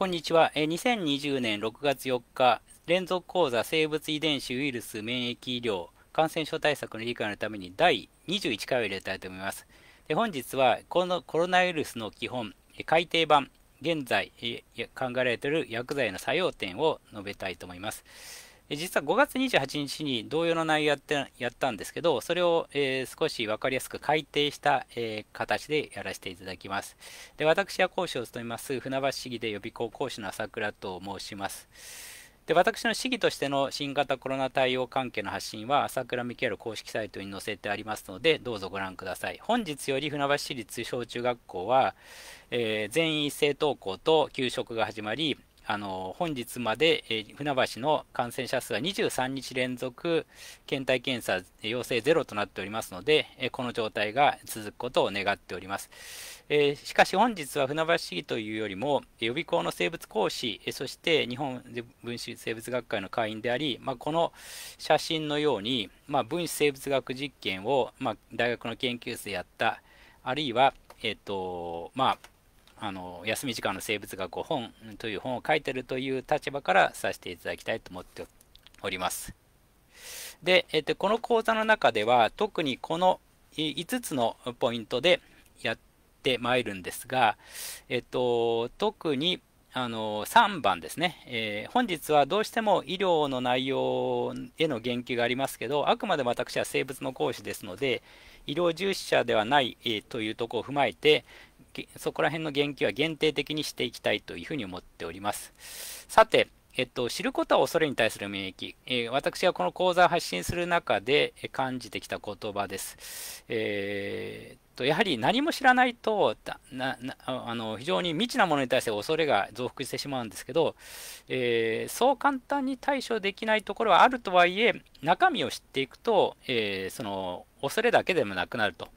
こんにちは。2020年6月4日、連続講座生物遺伝子ウイルス免疫医療感染症対策の理解のために第21回を入れたいと思います。で本日はこのコロナウイルスの基本、改訂版、現在考えられている薬剤の作用点を述べたいと思います。実は5月28日に同様の内容やってやったんですけど、それを、えー、少し分かりやすく改定した、えー、形でやらせていただきます。で私は講師を務めます、船橋市議で予備校講師の朝倉と申します。で私の市議としての新型コロナ対応関係の発信は、朝倉未来公式サイトに載せてありますので、どうぞご覧ください。本日より船橋市立小中学校は、えー、全員一斉登校と給食が始まり、あの本日まで、えー、船橋の感染者数は23日連続検体検査陽性ゼロとなっておりますので、えー、この状態が続くことを願っております、えー、しかし本日は船橋市議というよりも予備校の生物講師、えそして日本分子生物学会の会員であり、まあ、この写真のように、まあ、分子生物学実験を、まあ、大学の研究室でやったあるいは、えっとまああの休み時間の生物学を本という本を書いてるという立場からさせていただきたいと思っております。で、えっと、この講座の中では特にこの5つのポイントでやってまいるんですが、えっと、特にあの3番ですね、えー、本日はどうしても医療の内容への言及がありますけど、あくまで私は生物の講師ですので、医療従事者ではない、えー、というところを踏まえて、そこら辺の言及は限定的にしていきたいというふうに思っております。さて、えっと、知ることは恐れに対する免疫、えー、私がこの講座を発信する中で感じてきた言葉です。えー、っとやはり何も知らないとななあの非常に未知なものに対して恐れが増幅してしまうんですけど、えー、そう簡単に対処できないところはあるとはいえ中身を知っていくと、えその恐れだけでもなくなると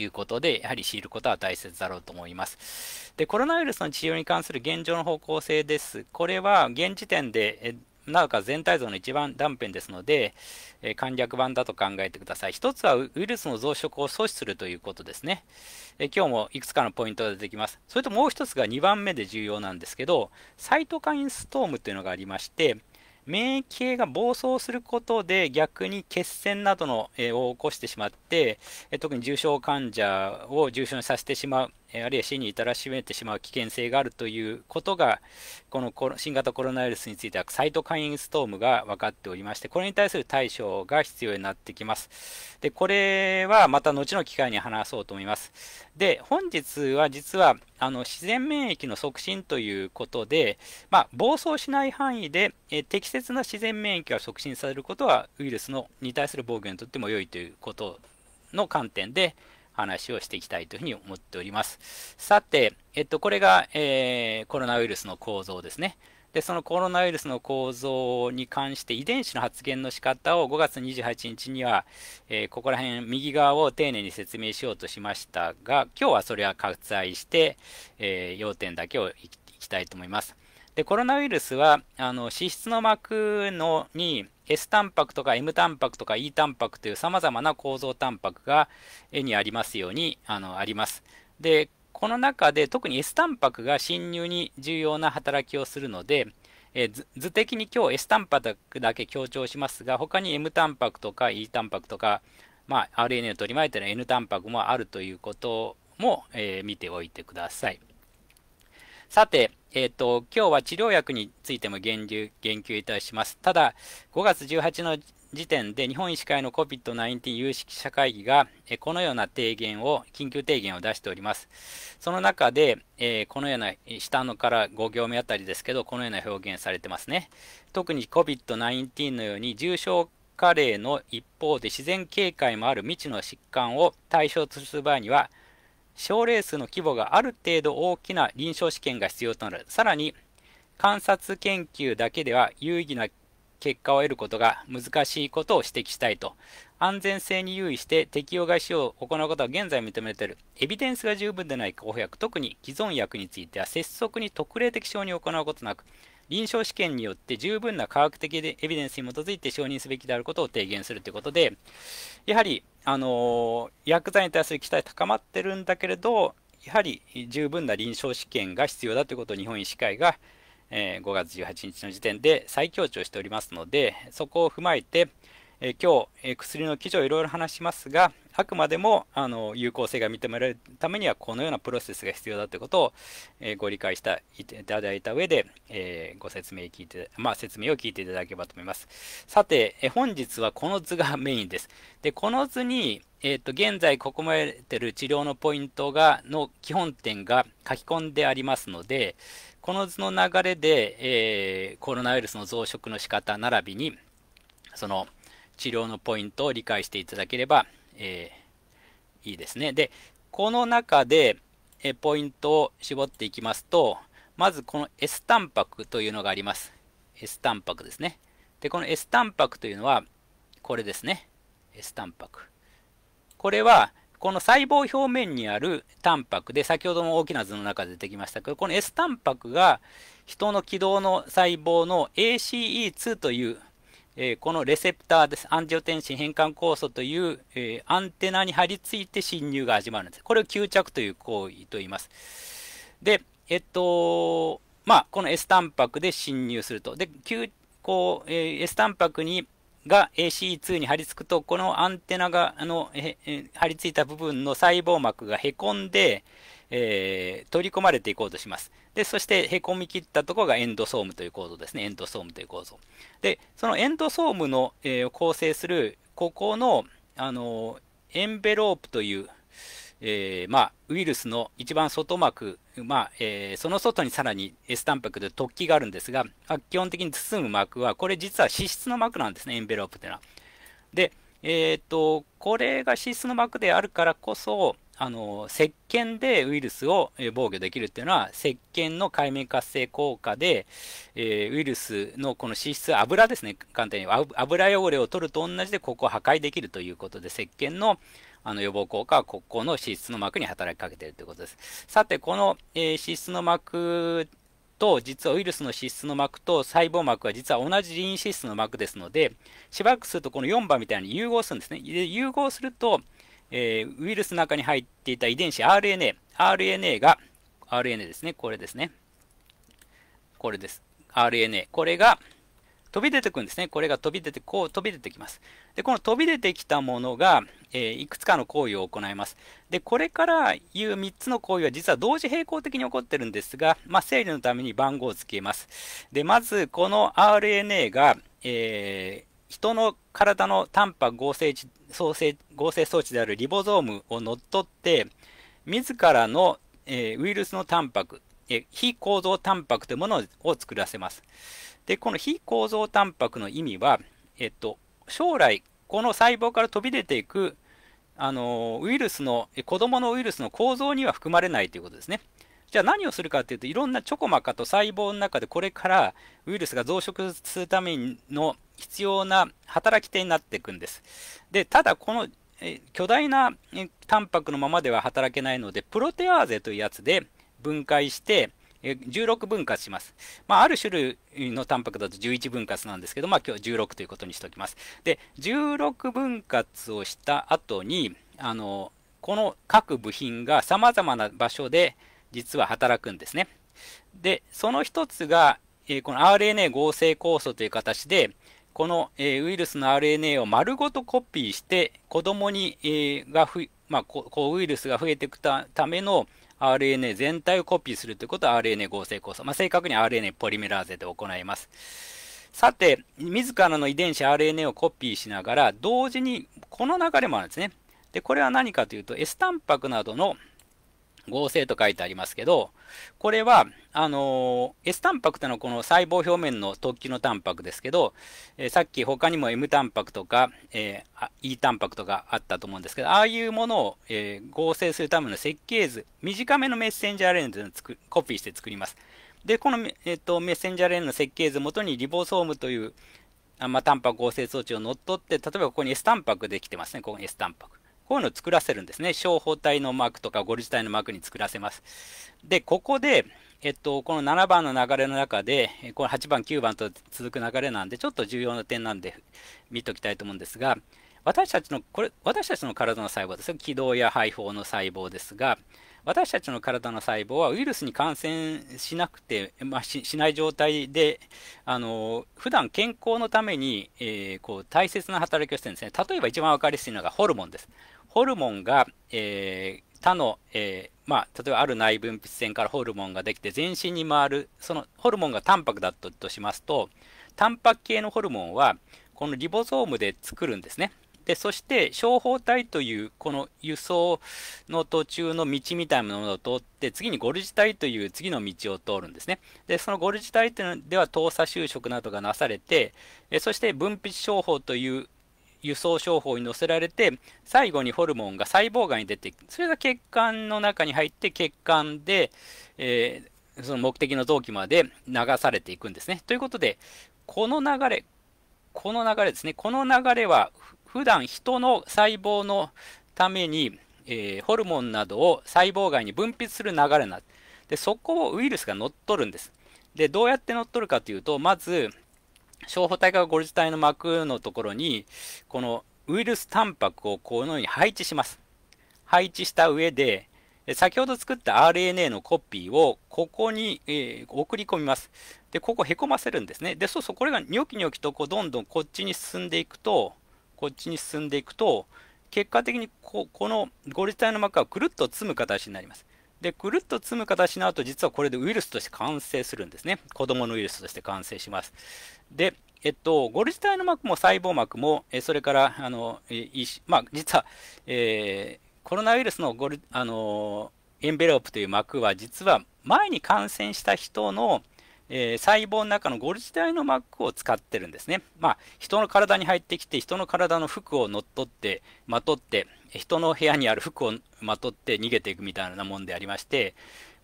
いうことで、やはり知ることは大切だろうと思います。で、コロナウイルスの治療に関する現状の方向性です。これは現時点で、なおか全体像の一番断片ですので、えー、簡略版だと考えてください。一つはウイルスの増殖を阻止するということですね。えー、今日もいくつかのポイントが出てきます。それともう一つが2番目で重要なんですけど、サイトカインストームというのがありまして、免疫系が暴走することで逆に血栓などの、えー、を起こしてしまって、え特に重症患者を重症にさせてしまうあるいは死に至らしめてしまう危険性があるということが、この新型コロナウイルスについてはサイトカインストームが分かっておりまして、これに対する対処が必要になってきます。で、これはまた後の機会に話そうと思います。で、本日は実はあの自然免疫の促進ということで、まあ、暴走しない範囲でえ適切な自然免疫が促進されることはウイルスのに対する防御にとっても良いということの観点で話をしていきたいというふうに思っております。さて、えっと、これが、えー、コロナウイルスの構造ですね。で、そのコロナウイルスの構造に関して遺伝子の発現の仕方を5月28日には、えー、ここら辺右側を丁寧に説明しようとしましたが、今日はそれは割愛して、えー、要点だけをいきたいと思います。でコロナウイルスはあの脂質の膜のに S タンパクとか M タンパクとか E タンパクというさまざまな構造タンパクが絵にありますようにあのあります。でこの中で特に S タンパクが侵入に重要な働きをするので、え図的に今日 S タンパクだけ強調しますが他に M タンパクとか E タンパクとか、まあ、RNA を取り巻いての N タンパクもあるということも、えー、見ておいてください。さて、えっ、ー、と、今日は治療薬についても言及言及いたします。ただ、5月18の時点で日本医師会の COVID-19 有識者会議が、えこのような提言を、緊急提言を出しております。その中で、えこのような、下のから5行目あたりですけど、このような表現されてますね。特に COVID-19 のように重症加齢の一方で自然警戒もある未知の疾患を対象とする場合には、症例数の規模がある程度大きな臨床試験が必要となる。さらに、観察研究だけでは有意義な結果を得ることが難しいことを指摘したいと。安全性に留意して適用外使用を行うことは現在認めている。エビデンスが十分でない候補薬、特に既存薬については、拙速に特例的承認を行うことなく、臨床試験によって十分な科学的エビデンスに基づいて承認すべきであることを提言するということで、やはりあの薬剤に対する期待高まってるんだけれど、やはり十分な臨床試験が必要だということを日本医師会が、えー、5月18日の時点で再強調しておりますので、そこを踏まえて、え今日、え薬の基準をいろいろ話しますが、あくまでもあの有効性が認められるためにはこのようなプロセスが必要だということを、えご理解したいただいた上で、えー、ご説明聞いて、まあ、説明を聞いていただければと思います。さて、え本日はこの図がメインです。でこの図に、えーと、と現在ここまでてる治療のポイントがの基本点が書き込んでありますので、この図の流れで、えー、コロナウイルスの増殖の仕方並びに、その治療のポイントを理解していただければ、えー、いいですね。で、この中で、えポイントを絞っていきますと、まずこの S タンパクというのがあります。S タンパクですね。で、この S タンパクというのは、これですね。S タンパク。これは、この細胞表面にあるタンパクで、先ほども大きな図の中で出てきましたけど、この S タンパクが、人の軌道の細胞の ACE2 というえこのレセプターです。アンジオテンシン変換酵素という、えアンテナに張り付いて侵入が始まるんです。これを吸着という行為と言います。で、えっと、まあ、この S タンパクで侵入すると。で、こう、え S タンパクにが C2 に張り付くと、このアンテナが、あの、え張り付いた部分の細胞膜がへこんで、えー、取り込まれていこうとします。で、そしてへこみ切ったところがエンドソームという構造ですね。エンドソームという構造。で、そのエンドソームの、えー、構成する、ここの、あのー、エンベロープという、えー、まあ、ウイルスの一番外膜、まあ、えー、その外にさらに S タンパクで突起があるんですが、基本的に包む膜は、これ実は脂質の膜なんですね、エンベロープというのは。で、えっと、これが脂質の膜であるからこそ、あの、石鹸でウイルスを防御できるっていうのは、石鹸の界面活性効果で、えー、ウイルスのこの脂質、油ですね、簡単に。油汚れを取ると同じで、ここを破壊できるということで、石鹸のあの予防効果は、ここの脂質の膜に働きかけているということです。さて、この、えー、脂質の膜と、実はウイルスの脂質の膜と細胞膜は実は同じリン脂質の膜ですので、しばらくするとこの4番みたいに融合するんですね。で融合すると、えー、ウイルスの中に入っていた遺伝子 RNA、RNA が、RNA ですね、これですね。これです。RNA。これが飛び出てくるんですね。これが飛び出て、こう飛び出てきます。で、この飛び出てきたものが、えー、いくつかの行為を行います。で、これから言う3つの行為は実は同時並行的に起こってるんですが、まあ、整理のために番号をつけます。で、まず、この RNA が、えー、人の体のタンパク合成合成装置であるリボゾームを乗っ取って、自らの、えー、ウイルスのタンパク、えー、非構造タンパクというものを作らせます。で、この非構造タンパクの意味は、えっと、将来、この細胞から飛び出ていく、あのウイルスの、子供のウイルスの構造には含まれないということですね。じゃあ何をするかっていうといろんなチョコマカと細胞の中でこれからウイルスが増殖するための必要な働き手になっていくんです。でただこの巨大なタンパクのままでは働けないのでプロテアーゼというやつで分解して16分割します。まあ、ある種類のタンパクだと11分割なんですけど、まあ、今日16ということにしておきます。で、16分割をした後に、あの、この各部品が様々な場所で実は働くんですね。で、その一つが、えー、この RNA 合成酵素という形で、この、えー、ウイルスの RNA を丸ごとコピーして、子供に、えー、がふ、まあ、こウイルスが増えていくための RNA 全体をコピーするということは RNA 合成酵素、まあ、正確に RNA ポリメラーゼで行います。さて、自らの遺伝子 RNA をコピーしながら、同時にこの流れもあるんですね。で、これは何かというと、S タンパクなどの合成と書いてありますけど、これは、あのー、S タンパクというのはこの細胞表面の突起のタンパクですけど、えー、さっき他にも M タンパクとか、えー、E タンパクとかあったと思うんですけど、ああいうものを、えー、合成するための設計図、短めのメッセンジャーレンズのをコピーして作ります。で、この、えーと、メッセンジャーレンズの設計図をもとにリボソームというあまあ、タンパク合成装置を乗っ取って、例えばここに S タンパクできてますね、ここに S タンパク。こういうのを作らせるんですね。小包帯のマークとかゴルジュのマークに作らせます。で、ここで、えっと、この7番の流れの中で、この8番、9番と続く流れなんで、ちょっと重要な点なんで見ておきたいと思うんですが、私たちの、これ、私たちの体の細胞ですよ。気道や肺胞の細胞ですが、私たちの体の細胞はウイルスに感染しなくて、まあ、しない状態で、あの普段健康のために、えー、こう大切な働きをしてるんですね。例えば一番分かりやすいのがホルモンです。ホルモンが、えー、他の、えー、まあ、例えばある内分泌腺からホルモンができて全身に回るそのホルモンがタンパクだったとしますとタンパク系のホルモンはこのリボソームで作るんですねでそして小胞体というこの輸送の途中の道みたいなものを通って次にゴルジ体という次の道を通るんですねでそのゴルジ体というのでは糖鎖就職などがなされてそして分泌小胞という輸送商法に乗せられて最後にホルモンが細胞がんに出てそれが血管の中に入って血管で、えー、その目的の臓器まで流されていくんですね。ということでこの流れこの流れですねこの流れは普段人の細胞のために、えー、ホルモンなどを細胞外に分泌する流れなでそこをウイルスが乗っ取るんです。でどうやって乗っ取るかというとまず小胞体化ゴルジ体の膜のところに、このウイルスタンパクをこのように配置します。配置した上で、先ほど作った RNA のコピーをここに、えー、送り込みます。で、ここへこませるんですね。で、そうそう、これがニョキニョキとこうどんどんこっちに進んでいくと、こっちに進んでいくと、結果的にここのご自体の膜がくるっと詰む形になります。でくるっと積む形になると実はこれでウイルスとして完成するんですね子供のウイルスとして完成しますでえっと、ゴル自体の膜も細胞膜も、えそれから、あの、まあ、実は、えー、コロナウイルスのゴル、あのエンベロープという膜は、実は前に感染した人のえー、細胞の中のゴル自体の膜を使ってるんですね。まあ、人の体に入ってきて、人の体の服を乗っ取って、まとって、人の部屋にある服をまとって逃げていくみたいなもんでありまして、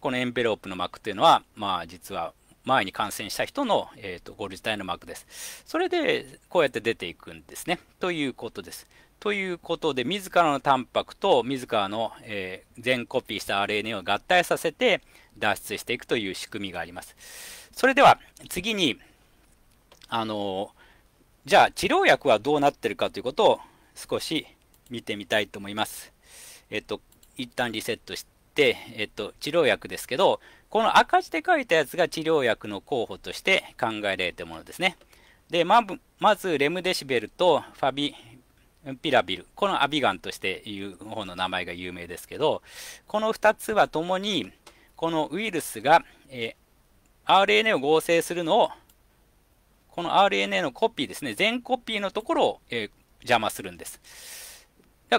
このエンベロープの膜というのは、まあ、実は前に感染した人の、えーと、ゴルジ体の膜です。それで、こうやって出ていくんですね。ということです。ということで、自らのタンパクと自らの、えー、全コピーした RNA を合体させて脱出していくという仕組みがあります。それでは次に、あのじゃあ治療薬はどうなってるかということを少し見てみたいと思います。えっと、一旦リセットして、えっと、治療薬ですけど、この赤字で書いたやつが治療薬の候補として考えられてるものですね。で、ままず、レムデシベルとファビピラビル、このアビガンとしていう方の名前が有名ですけど、この2つはともに、このウイルスが、え RNA を合成するのを、この RNA のコピーですね、全コピーのところを、えー、邪魔するんです。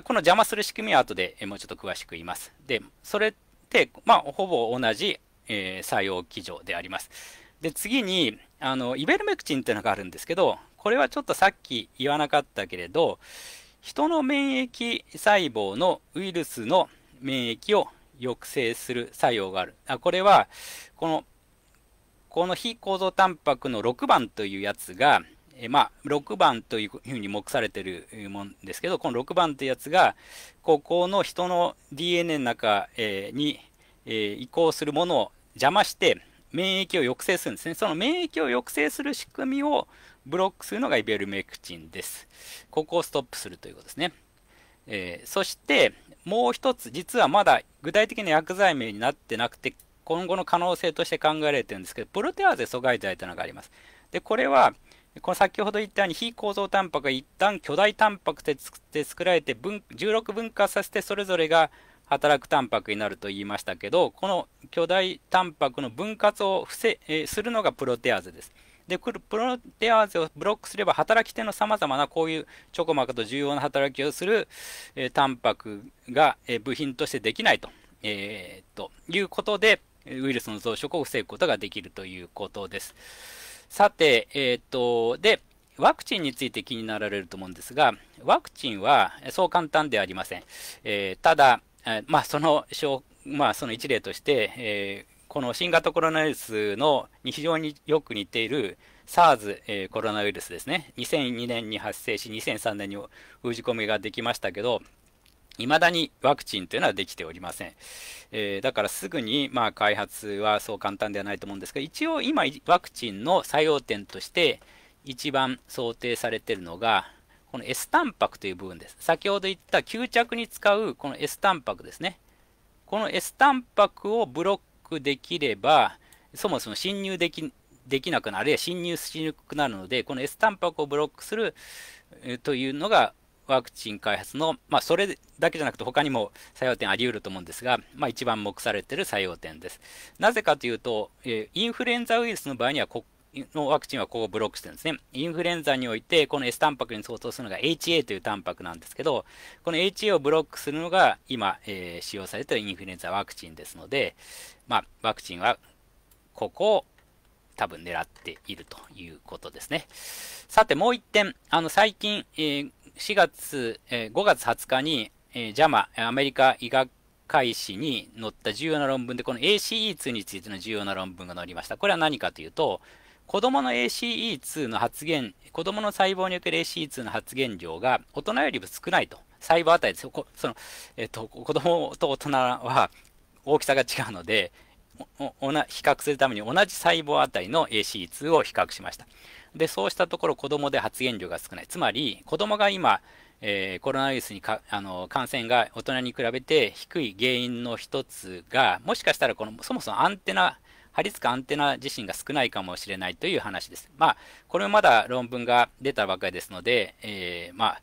この邪魔する仕組みは後で、えもうちょっと詳しく言います。で、それって、まあ、ほぼ同じ、えー、作用基準であります。で、次に、あの、イベルメクチンっていうのがあるんですけど、これはちょっとさっき言わなかったけれど、人の免疫細胞のウイルスの免疫を抑制する作用がある。あこれは、このこの非構造タンパクの6番というやつが、えまあ、6番というふうに目されてるもんですけど、この6番というやつが、ここの人の DNA の中、えに、え移行するものを邪魔して、免疫を抑制するんですね。その免疫を抑制する仕組みをブロックするのがイベルメクチンです。ここをストップするということですね。えー、そして、もう一つ、実はまだ具体的な薬剤名になってなくて、今後の可能性として考えられてるんですけど、プロテアーゼ阻害剤というのがあります。で、これは、この先ほど言ったように非構造タンパクが一旦巨大タンパクで作られて分16分化させてそれぞれが働くタンパクになると言いましたけど、この巨大タンパクの分割をえするのがプロテアーゼです。で、プロテアーゼをブロックすれば働き手のさまざまなこういうチョコマカと重要な働きをする、えー、タンパクが、えー、部品としてできないと,、えー、ということで、ウイルスの増殖を防ぐことができるということです。さて、えっ、と、で、ワクチンについて気になられると思うんですが、ワクチンはそう簡単ではありません。えー、ただ、えまあ、その、まあ、その一例として、えー、この新型コロナウイルスのに非常によく似ている SARS、えー、コロナウイルスですね。2002年に発生し、2003年に封じ込めができましたけど、未だにワクチンというのはできておりません。えー、だからすぐに、まあ、開発はそう簡単ではないと思うんですが、一応今、ワクチンの作用点として一番想定されているのが、この S タンパクという部分です。先ほど言った吸着に使うこの S タンパクですね。この S タンパクをブロックできれば、そもそも侵入できできなくなる、あるいは侵入しにくくなるので、この S タンパクをブロックするというのがワクチン開発の、まあ、それだけじゃなくて他にも作用点あり得ると思うんですが、まあ、一番目されている作用点です。なぜかというと、えインフルエンザウイルスの場合にはこのワクチンはここをブロックしてるんですね。インフルエンザにおいて、この S タンパクに相当するのが HA というタンパクなんですけど、この HA をブロックするのが今、えー、使用されているインフルエンザワクチンですので、まあ、ワクチンはここを多分狙っているということですね。さて、もう1点、あの最近、えー4月、えー、5月20日に、えー、JAMA、アメリカ医学会誌に載った重要な論文で、この ACE2 についての重要な論文が載りました。これは何かというと、子供の ACE2 の発現、子供の細胞における ACE2 の発現量が大人よりも少ないと。細胞あたりです。その、えっ、ー、と、子供と大人は大きさが違うので、おな比較するために同じ細胞あたりの a c 2を比較しました。で、そうしたところ子供で発現量が少ない。つまり、子供が今、えー、コロナウイルスにかあの感染が大人に比べて低い原因の一つが、もしかしたらこのそもそもアンテナ張り付くアンテナ自身が少ないかもしれないという話です。まあ、これもまだ論文が出たばかりですので、えー、まあ、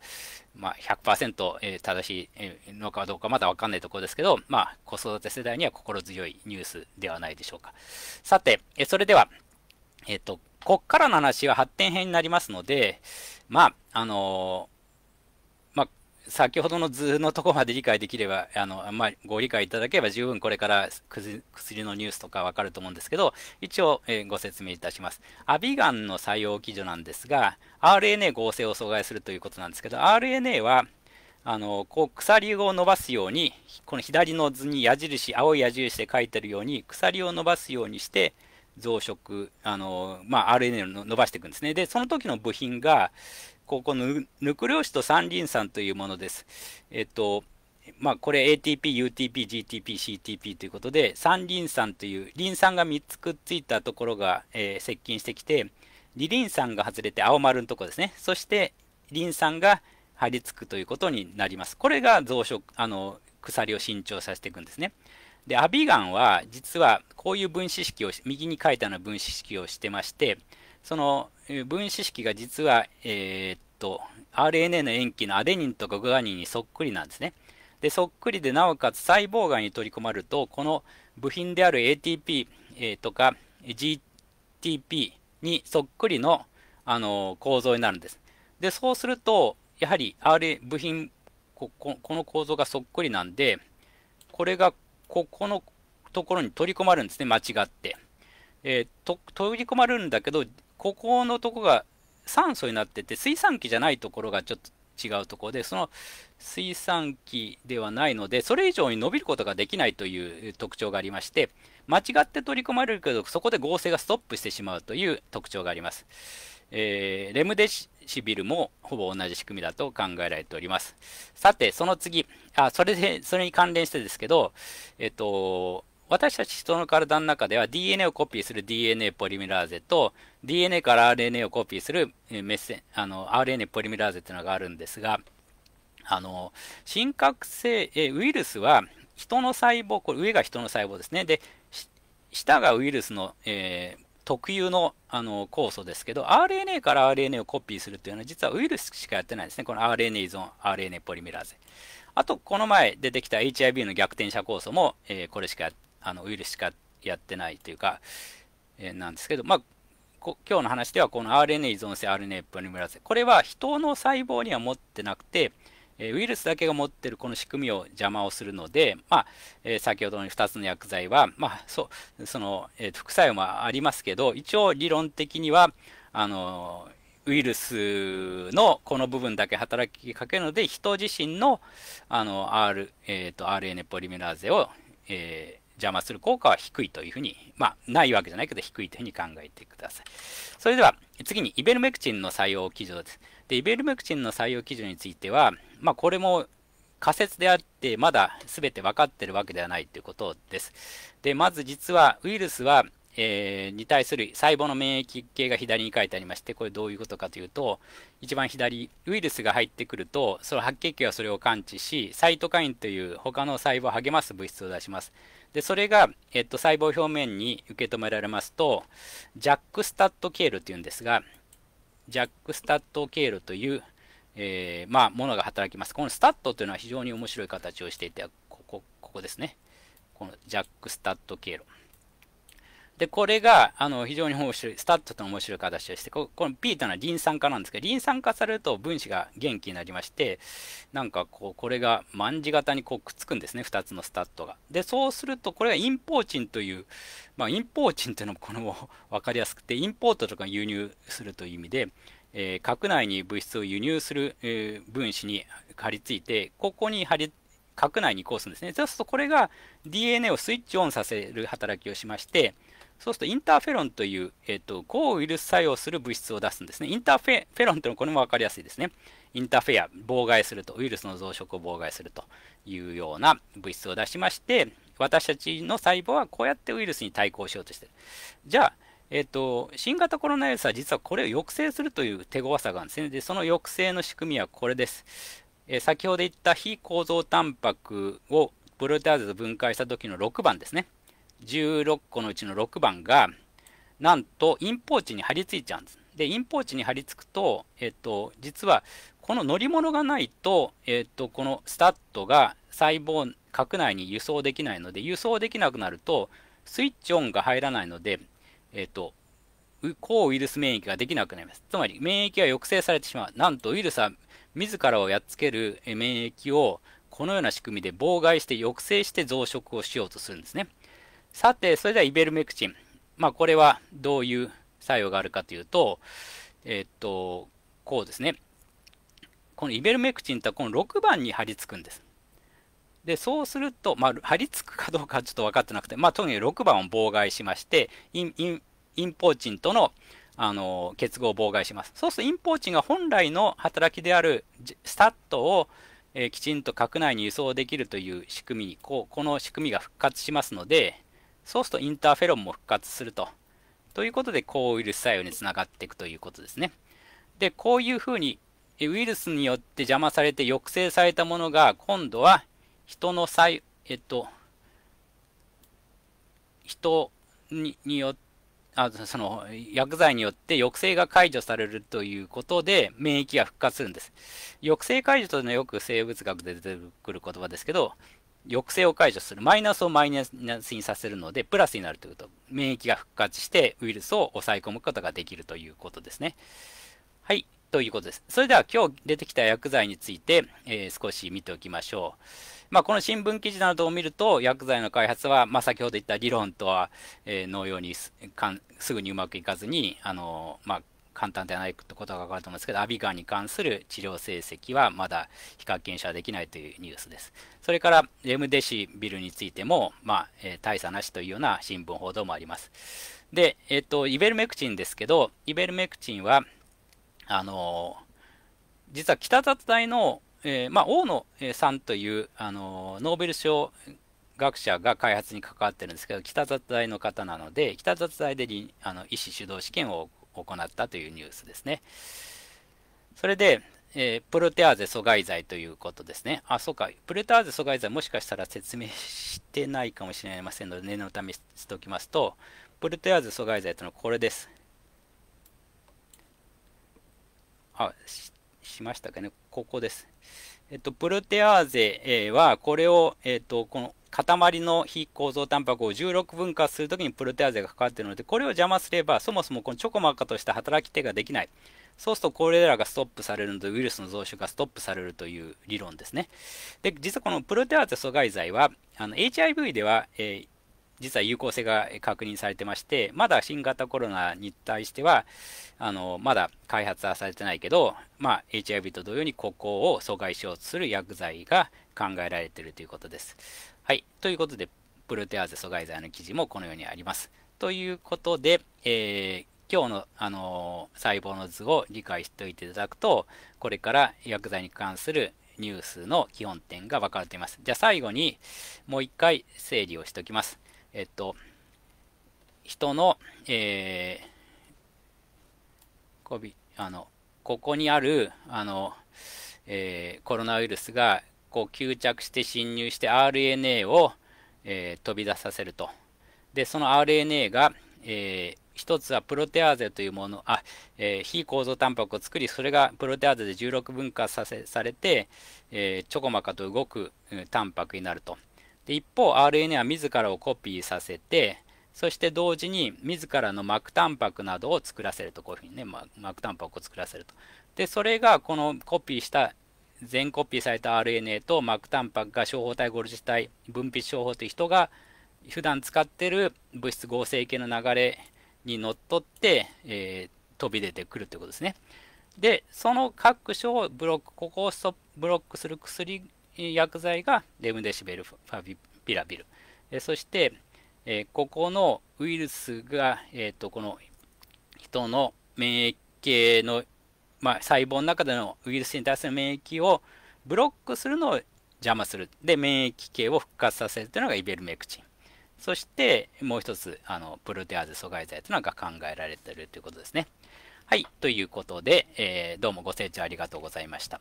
まあ100、正しいのかどうかまだわかんないところですけど、まあ、子育て世代には心強いニュースではないでしょうか。さて、それでは、えっ、と、こっからの話は発展編になりますので、まあ、あのー先ほどの図のとこまで理解できれば、あのまあ、ご理解いただければ十分これから薬のニュースとかわかると思うんですけど、一応、えー、ご説明いたします。アビガンの作用基準なんですが、RNA 合成を阻害するということなんですけど、RNA はあのこう鎖を伸ばすように、この左の図に矢印、青い矢印で書いてるように、鎖を伸ばすようにして、増殖、あのまあ、RNA を伸ばしていくんですね。で、その時の部品が、ここのヌクレオシと三輪酸というものです。えっと、まあ、これ ATP、UTP、GTP、CTP ということで、三輪酸という、リン酸が3つくっついたところが、えー、接近してきて、二リン酸が外れて青丸のところですね。そして、リン酸が張り付くということになります。これが増殖、あの、鎖を伸長させていくんですね。で、アビガンは、実はこういう分子式を、右に書いたような分子式をしてまして、その分子式が実は、えー、っと、RNA の塩基のアデニンとかグアニンにそっくりなんですね。で、そっくりで、なおかつ細胞がんに取り込まれると、この部品である ATP、えー、とか GTP にそっくりの、あの構造になるんです。で、そうすると、やはり、R、部品ここ、この構造がそっくりなんで、これがここのところに取り込まれるんですね、間違って。えー、と取り込まれるんだけど、ここのとこが酸素になってて、水産機じゃないところがちょっと違うところで、その水産機ではないので、それ以上に伸びることができないという特徴がありまして、間違って取り込まれるけど、そこで合成がストップしてしまうという特徴があります。えー、レムデシビルもほぼ同じ仕組みだと考えられております。さて、その次、あそれでそれに関連してですけど、えっと、私たち人の体の中では DNA をコピーする DNA ポリメラーゼと DNA から RNA をコピーするメッセあの RNA ポリメラーゼというのがあるんですが、あの真核性えウイルスは人の細胞、これ上が人の細胞ですね。で、下がウイルスの、えー、特有のあの酵素ですけど、RNA から RNA をコピーするというのは、実はウイルスしかやってないですね。この RNA 依存、RNA ポリメラーゼ。あと、この前出てきた HIV の逆転者酵素も、えー、これしかあのウイルスしかやってないというか、えー、なんですけど、まあ、こ今日の話ではこの RNA 依存性 RNA ポリメラーゼこれは人の細胞には持ってなくて、えウイルスだけが持ってるこの仕組みを邪魔をするので、まあえー、先ほどの2つの薬剤は、まあ、そうそのえー、副作用もありますけど一応理論的にはあのウイルスのこの部分だけ働きかけるので人自身のあの、R えーと、RNA ポリメラーゼを、え邪魔する効果は低いというふうに、まあ、ないわけじゃないけど低いというふうに考えてください。それでは、次にイベルメクチンの採用基準です。で、イベルメクチンの採用基準については、まあ、これも仮説であって、まだ全て分かっているわけではないということです。で、まず実はウイルスは、えー、に対する細胞の免疫系が左に書いてありまして、これどういうことかというと、一番左、ウイルスが入ってくると、その白血球はそれを感知し、サイトカインという他の細胞を励ます物質を出します。で、それが、えっと、細胞表面に受け止められますと、ジャックスタット経路というんですが、ジャックスタット経路という、えー、まあ、ものが働きます。このスタットというのは非常に面白い形をしていて、ここ、ここですね。このジャックスタット経路。で、これが、あの、非常に面白い、スタットと面白い形でして、ここの P というのはリン酸化なんですけど、リン酸化されると分子が元気になりまして、なんかこう、これが万字型にこうくっつくんですね、2つのスタットが。で、そうすると、これがインポーチンという、まあ、インポーチンというのもこの分かりやすくて、インポートとか輸入するという意味で、えー、核内に物質を輸入する、えー、分子に張り付いて、ここに張り核内に移行するんですね。そうするとこれが DNA をスイッチオンさせる働きをしまして、そうするとインターフェロンという、えーと、抗ウイルス作用する物質を出すんですね。インターフェフェロンというのはこれも分かりやすいですね。インターフェア、妨害すると、ウイルスの増殖を妨害するというような物質を出しまして、私たちの細胞はこうやってウイルスに対抗しようとしている。じゃあ、えーと、と新型コロナウイルスは実はこれを抑制するという手強さがあるんですね。で、その抑制の仕組みはこれです。えー、先ほど言った非構造タンパクをプロテアーゼと分解した時の6番ですね。16個のうちの6番が、なんとインポーチに張り付いちゃうんです。で、インポーチに張り付くと、えっと、実はこの乗り物がないと、えっと、このスタットが細胞核内に輸送できないので、輸送できなくなると、スイッチオンが入らないので、えっと、抗ウイルス免疫ができなくなります。つまり、免疫は抑制されてしまう。なんと、ウイルスは自らをやっつける免疫をこのような仕組みで妨害して抑制して増殖をしようとするんですね。さて、それではイベルメクチン。まあ、これはどういう作用があるかというと、えっと、こうですね。このイベルメクチンとはこの6番に張り付くんです。で、そうすると、まあ、張り付くかどうかちょっと分かってなくて、まあ、に6番を妨害しまして、インインインポーチンとのあの結合を妨害します。そうすると、インポーチンが本来の働きであるスタットを、えー、きちんと核内に輸送できるという仕組みにこう、この仕組みが復活しますので、そうするとインターフェロンも復活すると。ということで、抗ウイルス作用につながっていくということですね。で、こういうふうに、ウイルスによって邪魔されて抑制されたものが、今度は人の用、えっと、人にによあその薬剤によって抑制が解除されるということで免疫が復活するんです。抑制解除というのはよく生物学で出てくる言葉ですけど、抑制を解除する、マイナスをマイナスにさせるので、プラスになるということ、免疫が復活してウイルスを抑え込むことができるということですね。はい、ということです。それでは今日出てきた薬剤について、えー、少し見ておきましょう。まあ、この新聞記事などを見ると、薬剤の開発は、まあ、先ほど言った理論とは、えー、のようにすぐにうまくいかずに、あのまあ、簡単ではないってことが分かると思うんですけど、アビガンに関する治療成績はまだ比較検証できないというニュースです。それから、レムデシビルについても、まあ、えー、大差なしというような新聞報道もあります。で、えっ、ー、と、イベルメクチンですけど、イベルメクチンは、あのー、実は北雑大の、えー、まあ、大野さんという、あのノーベル賞学者が開発に関わってるんですけど、北雑大の方なので、北雑大であの医師主導試験を行ったというニュースですね。それで、えー、プロテアーゼ阻害剤ということですね。あ、そうか。プロテアーゼ阻害剤もしかしたら説明してないかもしれませんので、念のためしておきますと、プロテアーゼ阻害剤というのはこれです。あ、ししましたかね。ここです。えっと、プロテアーゼは、これを、えっと、この塊の非構造タンパクを16分割するときにプロテアーゼがかかっているので、これを邪魔すれば、そもそもこのチョコマカとした働き手ができない。そうすると、これらがストップされるので、ウイルスの増殖がストップされるという理論ですね。で、実はこのプロテアーゼ阻害剤は、HIV では、えー、実は有効性が確認されてまして、まだ新型コロナに対しては、あのまだ開発はされてないけど、まあ、HIV と同様にここを阻害しようとする薬剤が考えられているということです。はい。ということで、プロテアーゼ阻害剤の記事もこのようにあります。ということで、えー、今日の、あのー、細胞の図を理解しておいていただくと、これから薬剤に関するニュースの基本点が分かれています。じゃあ最後にもう一回整理をしておきます。えっと、人の、えー、こびあのここにあるあの、えー、コロナウイルスがこう吸着して侵入して RNA を、えー、飛び出させると。で、その RNA が、えー、一つはプロテアーゼというもの、あ、えー、非構造タンパクを作り、それがプロテアーゼで16分化させされて、えー、ちょこまかと動く、タンパクになると。で、一方、RNA は自らをコピーさせて、そして同時に自らの膜タンパクなどを作らせると、こういうふうにね、膜タンパクを作らせると。で、それがこのコピーした全コピーされた RNA と膜タンパクが小胞体ゴルジュ体分泌症法という人が普段使ってる物質合成系の流れにのっとって、えー、飛び出てくるということですね。で、その各所をブロック、ここをストブロックする薬、薬剤がレムデシベル、ファビピラビル。えそして、えー、ここのウイルスが、えーとこの人の免疫系のまあ、細胞の中でのウイルスに対する免疫をブロックするのを邪魔する。で、免疫系を復活させるというのがイベルメクチン。そして、もう一つ、あの、プロテアーゼ阻害剤というのが考えられているということですね。はい。ということで、えー、どうもご清聴ありがとうございました。